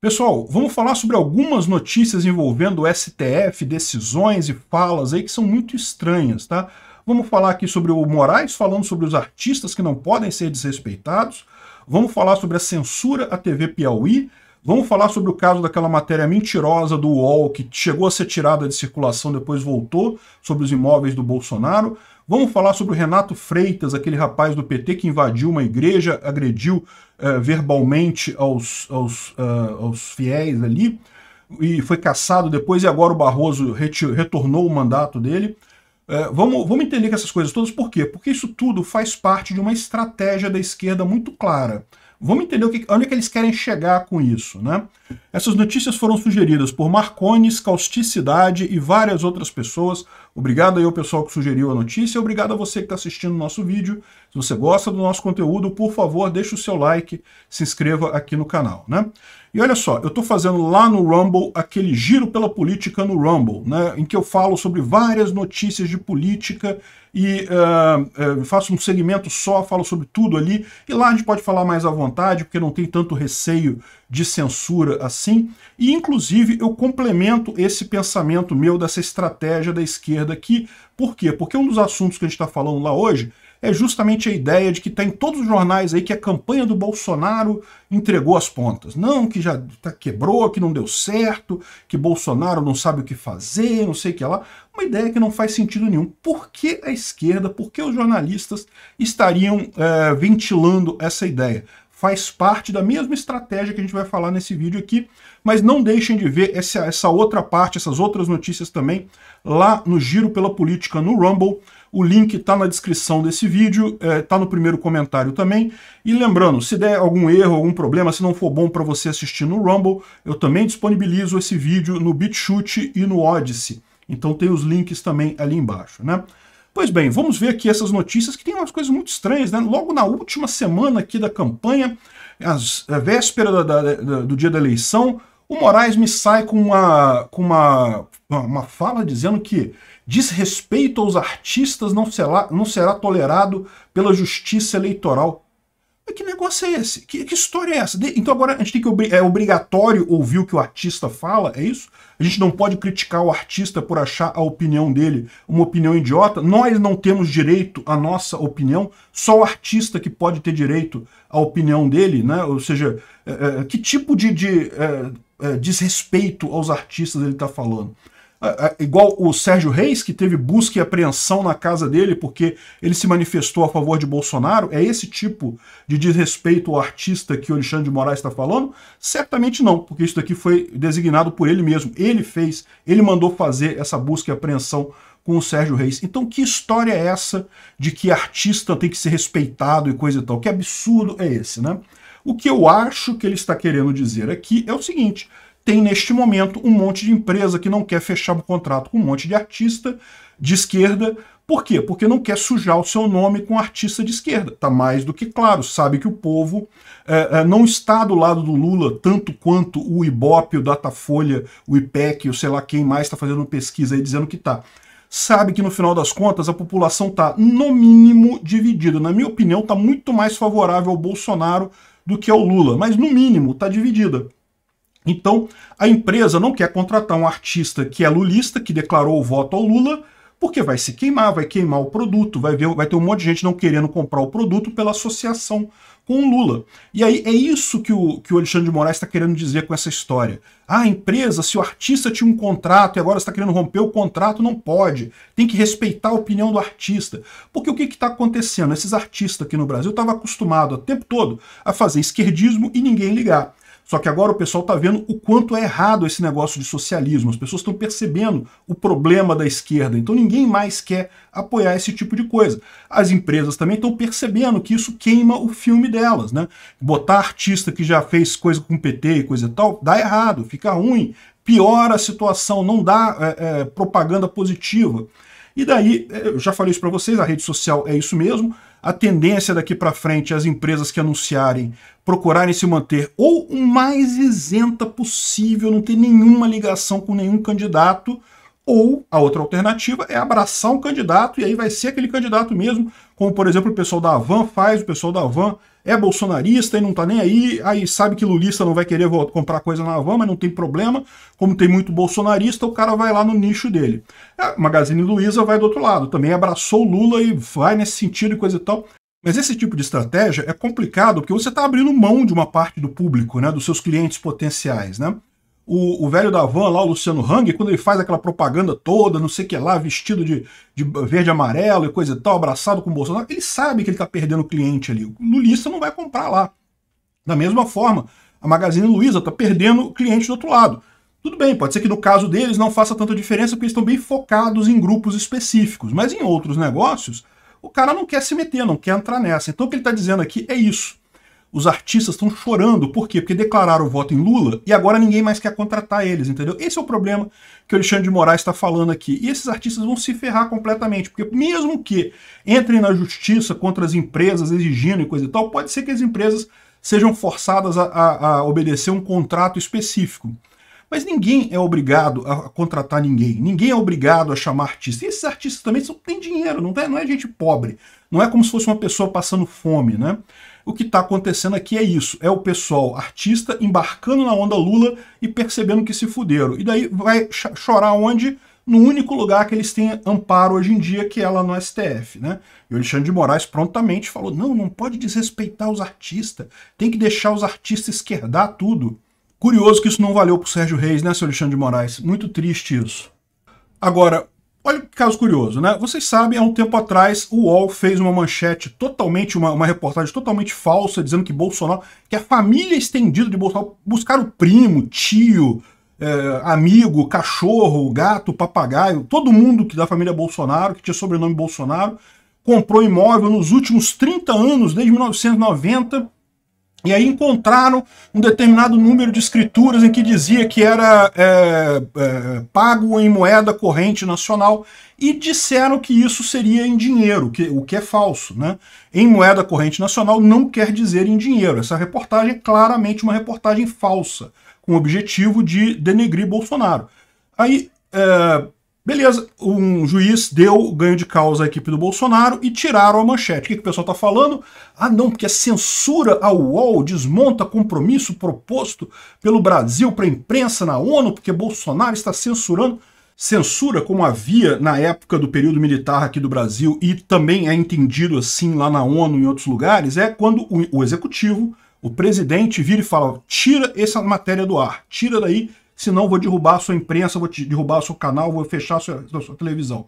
Pessoal, vamos falar sobre algumas notícias envolvendo o STF, decisões e falas aí que são muito estranhas, tá? Vamos falar aqui sobre o Moraes falando sobre os artistas que não podem ser desrespeitados. Vamos falar sobre a censura à TV Piauí. Vamos falar sobre o caso daquela matéria mentirosa do UOL que chegou a ser tirada de circulação, depois voltou, sobre os imóveis do Bolsonaro. Vamos falar sobre o Renato Freitas, aquele rapaz do PT que invadiu uma igreja, agrediu uh, verbalmente aos, aos, uh, aos fiéis ali e foi caçado depois, e agora o Barroso retornou o mandato dele. Eh, vamos, vamos entender que essas coisas todas, por quê? Porque isso tudo faz parte de uma estratégia da esquerda muito clara. Vamos entender o que, onde é que eles querem chegar com isso, né? Essas notícias foram sugeridas por Marcones, Causticidade e várias outras pessoas Obrigado aí ao pessoal que sugeriu a notícia, obrigado a você que está assistindo o nosso vídeo. Se você gosta do nosso conteúdo, por favor, deixe o seu like, se inscreva aqui no canal, né? E olha só, eu estou fazendo lá no Rumble aquele giro pela política no Rumble, né, em que eu falo sobre várias notícias de política e uh, uh, faço um segmento só, falo sobre tudo ali. E lá a gente pode falar mais à vontade, porque não tem tanto receio de censura assim. E, inclusive, eu complemento esse pensamento meu dessa estratégia da esquerda aqui. Por quê? Porque um dos assuntos que a gente está falando lá hoje é justamente a ideia de que está em todos os jornais aí que a campanha do Bolsonaro entregou as pontas. Não, que já tá, quebrou, que não deu certo, que Bolsonaro não sabe o que fazer, não sei o que lá. Uma ideia que não faz sentido nenhum. Por que a esquerda, por que os jornalistas estariam é, ventilando essa ideia? faz parte da mesma estratégia que a gente vai falar nesse vídeo aqui, mas não deixem de ver essa, essa outra parte, essas outras notícias também, lá no Giro pela Política, no Rumble. O link está na descrição desse vídeo, está é, tá no primeiro comentário também. E lembrando, se der algum erro, algum problema, se não for bom para você assistir no Rumble, eu também disponibilizo esse vídeo no BitChute e no Odyssey. Então tem os links também ali embaixo, né? Pois bem, vamos ver aqui essas notícias que tem umas coisas muito estranhas, né? Logo na última semana aqui da campanha, as, a é, véspera da, da, da, do dia da eleição, o Moraes me sai com uma, com uma, uma fala dizendo que Desrespeito aos artistas não será, não será tolerado pela justiça eleitoral. Mas que negócio é esse? Que, que história é essa? De, então agora a gente tem que. É obrigatório ouvir o que o artista fala, é isso? A gente não pode criticar o artista por achar a opinião dele uma opinião idiota. Nós não temos direito à nossa opinião, só o artista que pode ter direito à opinião dele, né? Ou seja, é, é, que tipo de, de é, é desrespeito aos artistas ele está falando? igual o Sérgio Reis, que teve busca e apreensão na casa dele porque ele se manifestou a favor de Bolsonaro? É esse tipo de desrespeito ao artista que o Alexandre de Moraes está falando? Certamente não, porque isso daqui foi designado por ele mesmo. Ele fez, ele mandou fazer essa busca e apreensão com o Sérgio Reis. Então, que história é essa de que artista tem que ser respeitado e coisa e tal? Que absurdo é esse, né? O que eu acho que ele está querendo dizer aqui é o seguinte: tem neste momento um monte de empresa que não quer fechar o contrato com um monte de artista de esquerda. Por quê? Porque não quer sujar o seu nome com artista de esquerda. Tá mais do que claro, sabe que o povo é, é, não está do lado do Lula tanto quanto o Ibope, o Datafolha, o IPEC, o sei lá quem mais está fazendo pesquisa aí dizendo que tá sabe que no final das contas a população está, no mínimo, dividida. Na minha opinião, está muito mais favorável ao Bolsonaro do que ao Lula, mas no mínimo está dividida. Então, a empresa não quer contratar um artista que é lulista, que declarou o voto ao Lula, porque vai se queimar, vai queimar o produto, vai, ver, vai ter um monte de gente não querendo comprar o produto pela associação com o Lula. E aí é isso que o, que o Alexandre de Moraes está querendo dizer com essa história. Ah, a empresa, se o artista tinha um contrato e agora está querendo romper o contrato, não pode. Tem que respeitar a opinião do artista. Porque o que está acontecendo? Esses artistas aqui no Brasil estavam acostumados o tempo todo a fazer esquerdismo e ninguém ligar. Só que agora o pessoal está vendo o quanto é errado esse negócio de socialismo. As pessoas estão percebendo o problema da esquerda. Então ninguém mais quer apoiar esse tipo de coisa. As empresas também estão percebendo que isso queima o filme delas, né? Botar artista que já fez coisa com PT e coisa e tal, dá errado, fica ruim, piora a situação, não dá é, é, propaganda positiva. E daí, é, eu já falei isso para vocês, a rede social é isso mesmo. A tendência é daqui para frente é as empresas que anunciarem procurarem se manter ou o mais isenta possível, não ter nenhuma ligação com nenhum candidato, ou a outra alternativa é abraçar um candidato e aí vai ser aquele candidato mesmo, como por exemplo o pessoal da Avan faz, o pessoal da Avan é bolsonarista e não tá nem aí, aí sabe que lulista não vai querer comprar coisa na Avan mas não tem problema, como tem muito bolsonarista, o cara vai lá no nicho dele. A é, Magazine Luiza vai do outro lado, também abraçou o Lula e vai nesse sentido e coisa e tal. Mas esse tipo de estratégia é complicado porque você está abrindo mão de uma parte do público, né, dos seus clientes potenciais, né? o, o, velho da van lá, o Luciano Hang, quando ele faz aquela propaganda toda, não sei o que lá, vestido de, de verde amarelo e coisa e tal, abraçado com o Bolsonaro, ele sabe que ele está perdendo cliente ali. O lulista não vai comprar lá. Da mesma forma, a Magazine Luiza está perdendo cliente do outro lado. Tudo bem, pode ser que no caso deles não faça tanta diferença porque eles estão bem focados em grupos específicos, mas em outros negócios, o cara não quer se meter, não quer entrar nessa. Então o que ele está dizendo aqui é isso os artistas estão chorando. Por quê? Porque declararam o voto em Lula e agora ninguém mais quer contratar eles, entendeu? Esse é o problema que o Alexandre de Moraes está falando aqui. E esses artistas vão se ferrar completamente, porque mesmo que entrem na justiça contra as empresas exigindo e coisa e tal, pode ser que as empresas sejam forçadas a, a, a obedecer um contrato específico. Mas ninguém é obrigado a contratar ninguém. Ninguém é obrigado a chamar artista. E esses artistas também são, têm dinheiro, não é, não é gente pobre. Não é como se fosse uma pessoa passando fome, né? o que está acontecendo aqui é isso. É o pessoal artista embarcando na onda Lula e percebendo que se fuderam. E daí vai ch chorar onde? No único lugar que eles têm amparo hoje em dia, que é lá no STF. Né? E o Alexandre de Moraes prontamente falou, não, não pode desrespeitar os artistas, tem que deixar os artistas esquerdar tudo. Curioso que isso não valeu para o Sérgio Reis, né, seu Alexandre de Moraes? Muito triste isso. Agora, Olha que caso curioso, né? Vocês sabem, há um tempo atrás, o UOL fez uma manchete totalmente, uma, uma reportagem totalmente falsa, dizendo que Bolsonaro, que a família estendida de Bolsonaro buscaram o primo, tio, é, amigo, cachorro, gato, papagaio, todo mundo que da família Bolsonaro, que tinha sobrenome Bolsonaro, comprou imóvel nos últimos 30 anos, desde 1990, e aí encontraram um determinado número de escrituras em que dizia que era é, é, pago em moeda corrente nacional e disseram que isso seria em dinheiro, que, o que é falso. Né? Em moeda corrente nacional não quer dizer em dinheiro. Essa reportagem é claramente uma reportagem falsa, com o objetivo de denegrir Bolsonaro. Aí é, Beleza, um juiz deu ganho de causa à equipe do Bolsonaro e tiraram a manchete. O que, que o pessoal está falando? Ah, não, porque a censura ao UOL desmonta compromisso proposto pelo Brasil para a imprensa na ONU, porque Bolsonaro está censurando. Censura, como havia na época do período militar aqui do Brasil e também é entendido assim lá na ONU e em outros lugares, é quando o, o executivo, o presidente, vira e fala: tira essa matéria do ar, tira daí senão vou derrubar a sua imprensa, vou derrubar o seu canal, vou fechar a sua, a sua televisão.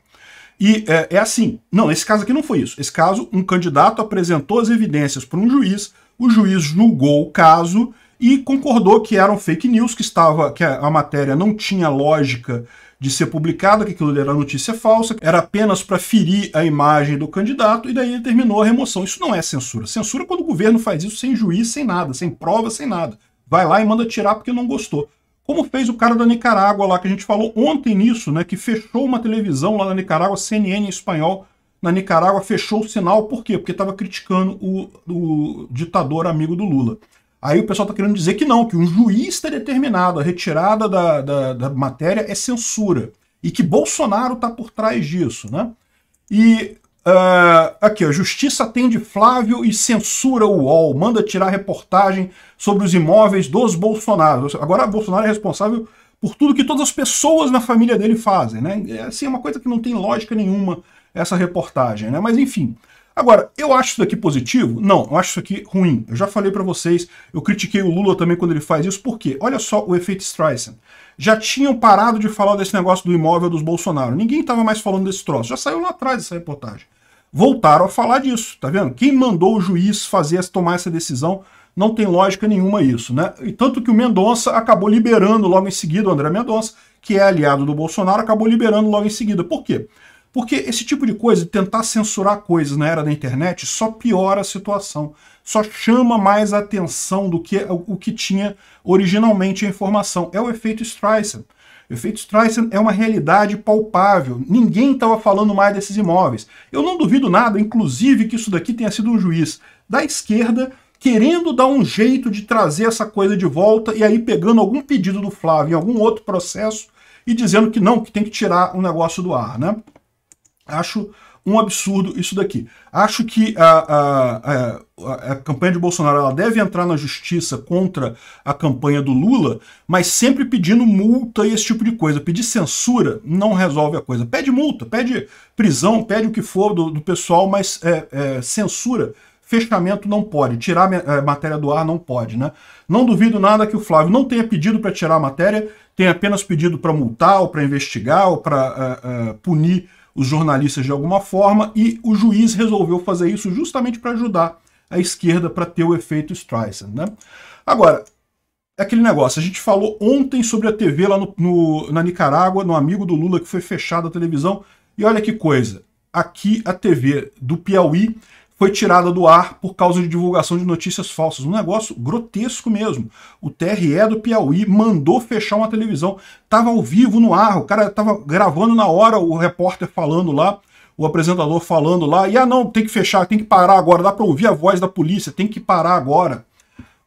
E é, é, assim. Não, esse caso aqui não foi isso. Esse caso, um candidato apresentou as evidências para um juiz, o juiz julgou o caso e concordou que eram fake news, que estava que a, matéria não tinha lógica de ser publicada, que aquilo era notícia falsa, era apenas para ferir a imagem do candidato, e daí terminou a remoção. Isso não é censura. Censura é quando o governo faz isso sem juiz, sem nada, sem prova, sem nada. Vai lá e manda tirar porque não gostou. Como fez o cara da Nicarágua lá, que a gente falou ontem nisso, né? Que fechou uma televisão lá na Nicarágua, CNN em espanhol, na Nicarágua, fechou o sinal. Por quê? Porque estava criticando o, o ditador amigo do Lula. Aí o pessoal está querendo dizer que não, que o juiz está determinado, a retirada da, da, da, matéria é censura. E que Bolsonaro está por trás disso, né? E Uh, aqui, ó, Justiça atende Flávio e censura o UOL. Manda tirar reportagem sobre os imóveis dos Bolsonaro. Agora, Bolsonaro é responsável por tudo que todas as pessoas na família dele fazem, né? É, assim, é uma coisa que não tem lógica nenhuma essa reportagem, né? Mas, enfim, Agora, eu acho isso daqui positivo? Não, eu acho isso aqui ruim. Eu já falei para vocês, eu critiquei o Lula também quando ele faz isso, Por quê? olha só o efeito Streisand. Já tinham parado de falar desse negócio do imóvel dos Bolsonaro. Ninguém estava mais falando desse troço. Já saiu lá atrás essa reportagem. Voltaram a falar disso, tá vendo? Quem mandou o juiz fazer tomar essa decisão? Não tem lógica nenhuma isso, né? E tanto que o Mendonça acabou liberando logo em seguida, o André Mendonça, que é aliado do Bolsonaro, acabou liberando logo em seguida. Por quê? Porque esse tipo de coisa, tentar censurar coisas na era da internet, só piora a situação, só chama mais atenção do que o que tinha originalmente a informação. É o efeito Streisand. O efeito Streisand é uma realidade palpável. Ninguém estava falando mais desses imóveis. Eu não duvido nada, inclusive, que isso daqui tenha sido um juiz da esquerda querendo dar um jeito de trazer essa coisa de volta e aí pegando algum pedido do Flávio em algum outro processo e dizendo que não, que tem que tirar o um negócio do ar, né? Acho um absurdo isso daqui. Acho que a, a, a, a, campanha de Bolsonaro ela deve entrar na justiça contra a campanha do Lula, mas sempre pedindo multa e esse tipo de coisa. Pedir censura não resolve a coisa. Pede multa, pede prisão, pede o que for do, do pessoal, mas é, é, censura. Fechamento não pode, tirar é, matéria do ar não pode, né? Não duvido nada que o Flávio não tenha pedido para tirar a matéria, tenha apenas pedido para multar, ou para investigar, ou para é, é, punir os jornalistas de alguma forma, e o juiz resolveu fazer isso justamente para ajudar a esquerda para ter o efeito Streisand. Né? Agora, é aquele negócio, a gente falou ontem sobre a TV lá no, no, na Nicarágua, no amigo do Lula que foi fechado a televisão, e olha que coisa, aqui a TV do Piauí foi tirada do ar por causa de divulgação de notícias falsas. Um negócio grotesco mesmo. O TRE do Piauí mandou fechar uma televisão. Tava ao vivo no ar, o cara tava gravando na hora, o repórter falando lá, o apresentador falando lá. E ah, não, tem que fechar, tem que parar agora. Dá para ouvir a voz da polícia, tem que parar agora.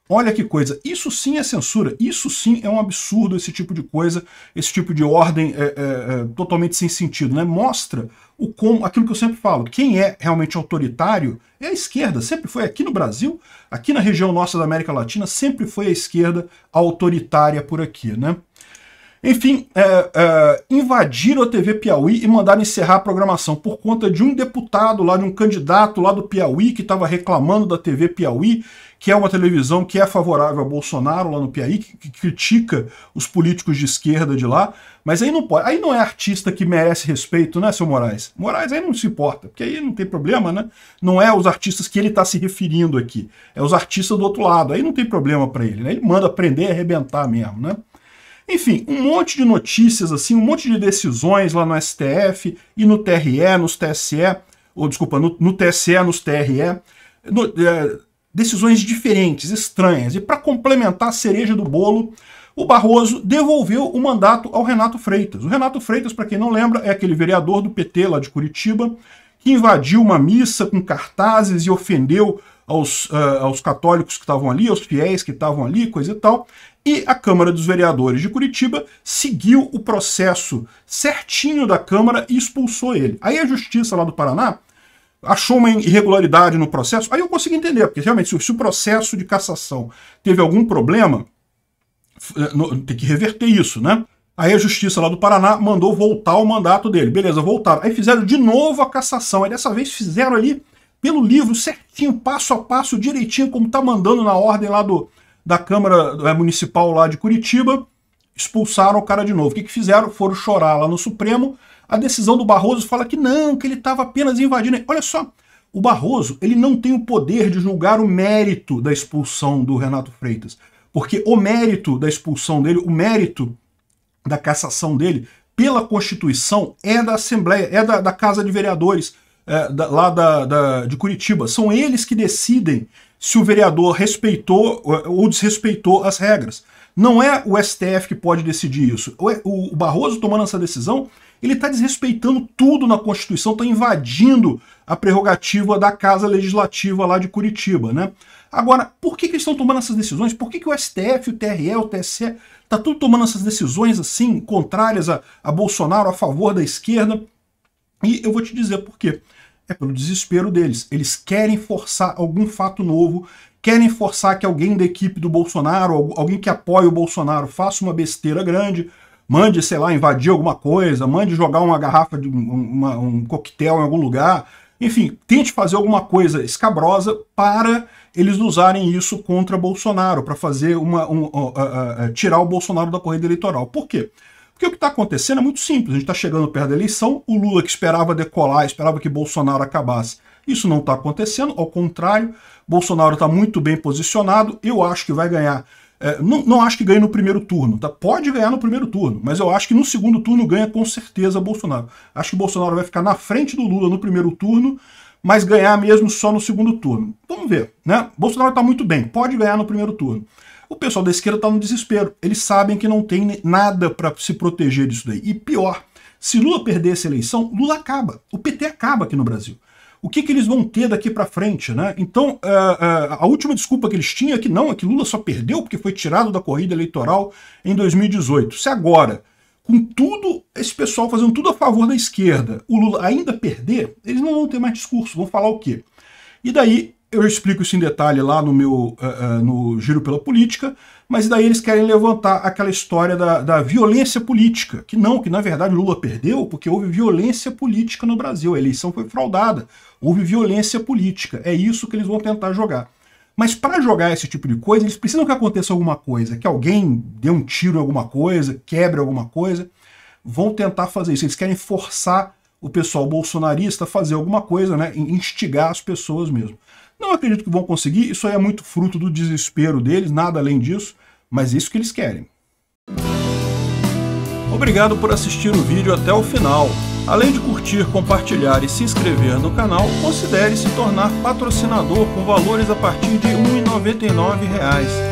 Olha que coisa, isso sim é censura, isso sim é um absurdo esse tipo de coisa, esse tipo de ordem é, é, é, totalmente sem sentido, né? Mostra o como, aquilo que eu sempre falo, quem é realmente autoritário é a esquerda, sempre foi aqui no Brasil, aqui na região nossa da América Latina, sempre foi a esquerda autoritária por aqui, né? Enfim, é, é, invadiram a TV Piauí e mandaram encerrar a programação por conta de um deputado lá, de um candidato lá do Piauí que estava reclamando da TV Piauí, que é uma televisão que é favorável a Bolsonaro lá no Piauí, que, que critica os políticos de esquerda de lá. Mas aí não pode, aí não é artista que merece respeito, né, seu Moraes? Moraes aí não se importa, porque aí não tem problema, né? Não é os artistas que ele está se referindo aqui, é os artistas do outro lado. Aí não tem problema para ele, né? Ele manda aprender e arrebentar mesmo, né? Enfim, um monte de notícias assim, um monte de decisões lá no STF e no TRE, nos TSE, ou desculpa, no, no TSE, nos TRE, no, é, decisões diferentes, estranhas. E para complementar a cereja do bolo, o Barroso devolveu o mandato ao Renato Freitas. O Renato Freitas, para quem não lembra, é aquele vereador do PT lá de Curitiba que invadiu uma missa com cartazes e ofendeu aos, uh, aos católicos que estavam ali, aos fiéis que estavam ali, coisa e tal. E a Câmara dos Vereadores de Curitiba seguiu o processo certinho da Câmara e expulsou ele. Aí a Justiça lá do Paraná achou uma irregularidade no processo. Aí eu consigo entender, porque realmente, se, o processo de cassação teve algum problema, eh, tem que reverter isso, né? Aí a justiça lá do Paraná mandou voltar o mandato dele. Beleza, voltaram. Aí fizeram de novo a cassação. Aí dessa vez fizeram ali pelo livro certinho, passo a passo, direitinho, como tá mandando na ordem lá do, da Câmara é, Municipal lá de Curitiba, expulsaram o cara de novo. O que, que fizeram? Foram chorar lá no Supremo. A decisão do Barroso fala que não, que ele estava apenas invadindo. Olha só, o Barroso ele não tem o poder de julgar o mérito da expulsão do Renato Freitas. Porque o mérito da expulsão dele, o mérito da cassação dele, pela Constituição, é da Assembleia, é da, da Casa de Vereadores é, da, lá da, da, de Curitiba. São eles que decidem se o vereador respeitou é, ou desrespeitou as regras. Não é o STF que pode decidir isso. É, o Barroso tomando essa decisão, ele está desrespeitando tudo na Constituição, está invadindo a prerrogativa da Casa Legislativa lá de Curitiba, né? Agora, por que, que eles estão tomando essas decisões? Por que, que o STF, o TRE, o TSE, está tudo tomando essas decisões assim, contrárias a, a Bolsonaro, a favor da esquerda? E eu vou te dizer por quê. É pelo desespero deles. Eles querem forçar algum fato novo, querem forçar que alguém da equipe do Bolsonaro, alguém que apoia o Bolsonaro, faça uma besteira grande, mande, sei lá, invadir alguma coisa, mande jogar uma garrafa de uma, um coquetel em algum lugar. Enfim, tente fazer alguma coisa escabrosa para eles usarem isso contra Bolsonaro, para fazer uma. Um, uh, uh, uh, tirar o Bolsonaro da corrida eleitoral. Por quê? Porque o que está acontecendo é muito simples. A gente está chegando perto da eleição, o Lula que esperava decolar, esperava que Bolsonaro acabasse. Isso não está acontecendo, ao contrário, Bolsonaro está muito bem posicionado. Eu acho que vai ganhar. É, não, não acho que ganhe no primeiro turno, tá? Pode ganhar no primeiro turno, mas eu acho que no segundo turno ganha com certeza Bolsonaro. Acho que Bolsonaro vai ficar na frente do Lula no primeiro turno, mas ganhar mesmo só no segundo turno. Vamos ver, né? Bolsonaro está muito bem, pode ganhar no primeiro turno. O pessoal da esquerda está no desespero. Eles sabem que não tem nada para se proteger disso daí. E pior, se Lula perder essa eleição, Lula acaba. O PT acaba aqui no Brasil. O que, que eles vão ter daqui para frente, né? Então, a, é, é, a última desculpa que eles tinham é que não, é que Lula só perdeu porque foi tirado da corrida eleitoral em 2018. Se agora com tudo, esse pessoal fazendo tudo a favor da esquerda, o Lula ainda perder, eles não vão ter mais discurso, vão falar o quê? E daí eu explico isso em detalhe lá no meu uh, uh, no Giro pela Política, mas daí eles querem levantar aquela história da, da violência política, que não, que na verdade Lula perdeu porque houve violência política no Brasil, a eleição foi fraudada, houve violência política, é isso que eles vão tentar jogar. Mas para jogar esse tipo de coisa, eles precisam que aconteça alguma coisa, que alguém dê um tiro em alguma coisa, quebre alguma coisa. Vão tentar fazer isso. Eles querem forçar o pessoal bolsonarista a fazer alguma coisa, né? Instigar as pessoas mesmo. Não acredito que vão conseguir, isso aí é muito fruto do desespero deles, nada além disso, mas é isso que eles querem. Obrigado por assistir o vídeo até o final. Além de curtir, compartilhar e se inscrever no canal, considere se tornar patrocinador com valores a partir de R$ 1,99